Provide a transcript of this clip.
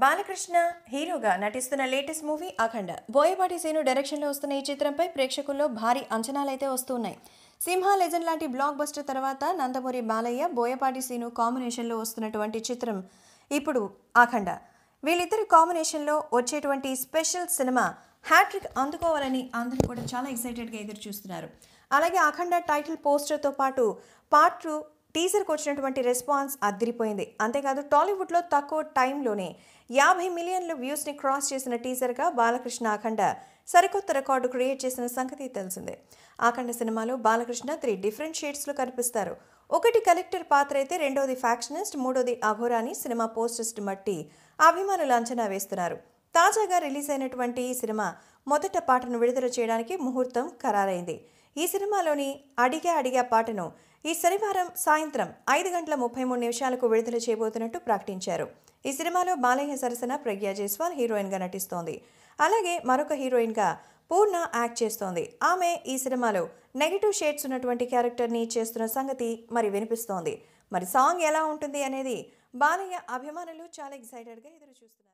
బాలకృష్ణ హీరోగా నటిస్తున్న latest movie Akhanda Boyapati Seenu డైరెక్షన్లో వస్తున్న ఈ చిత్రంపై ప్రేక్షకుల్లో భారీ అంచనాలైతే వస్తున్నాయి సింహ లెజెండ్ లాంటి బ్లాక్ బస్టర్ తర్వాత నందమూరి బాలయ్య బోయపాటి సీను కాంబినేషన్లో వస్తున్నటువంటి చిత్రం ఇప్పుడు అఖండ వీళ్ళిద్దరి కాంబినేషన్లో వచ్చేటువంటి స్పెషల్ సినిమా హ్యాట్రిక్ అందుకోవాలని అందరూ కూడా చాలా ఎక్సైటెడ్గా ఎదురు చూస్తున్నారు అలాగే అఖండ టైటిల్ పోస్టర్తో పాటు పార్ట్ టీజర్కి వచ్చినటువంటి రెస్పాన్స్ అదిరిపోయింది అంతేకాదు టాలీవుడ్లో తక్కువ టైంలోనే యాభై మిలియన్ల వ్యూస్ని క్రాస్ చేసిన టీజర్గా బాలకృష్ణ అఖండ సరికొత్త రికార్డు క్రియేట్ చేసిన సంగతి తెలిసిందే అఖండ సినిమాలో బాలకృష్ణ త్రీ డిఫరెంట్ షేడ్స్లో కనిపిస్తారు ఒకటి కలెక్టర్ పాత్ర అయితే రెండోది ఫ్యాక్షనిస్ట్ మూడోది అఘోరాని సినిమా పోస్టర్స్ బట్టి అభిమానులు అంచనా వేస్తున్నారు తాజాగా రిలీజ్ అయినటువంటి ఈ సినిమా మొదట పాటను విడుదల చేయడానికి ముహూర్తం ఖరారైంది ఈ సినిమాలోని అడిగా అడిగా పాటను ఈ శనివారం సాయంత్రం ఐదు గంటల ముప్పై మూడు నిమిషాలకు విడుదల చేయబోతున్నట్టు ప్రకటించారు ఈ సినిమాలో బాలయ్య సరసన ప్రగ్యా జైస్వాల్ హీరోయిన్గా నటిస్తోంది అలాగే మరొక హీరోయిన్గా పూర్ణ యాక్ట్ చేస్తోంది ఆమె ఈ సినిమాలో నెగిటివ్ షేడ్స్ ఉన్నటువంటి క్యారెక్టర్ని చేస్తున్న సంగతి మరి వినిపిస్తోంది మరి సాంగ్ ఎలా ఉంటుంది అనేది బాలయ్య అభిమానులు చాలా ఎక్సైటెడ్గా ఎదురు చూస్తున్నారు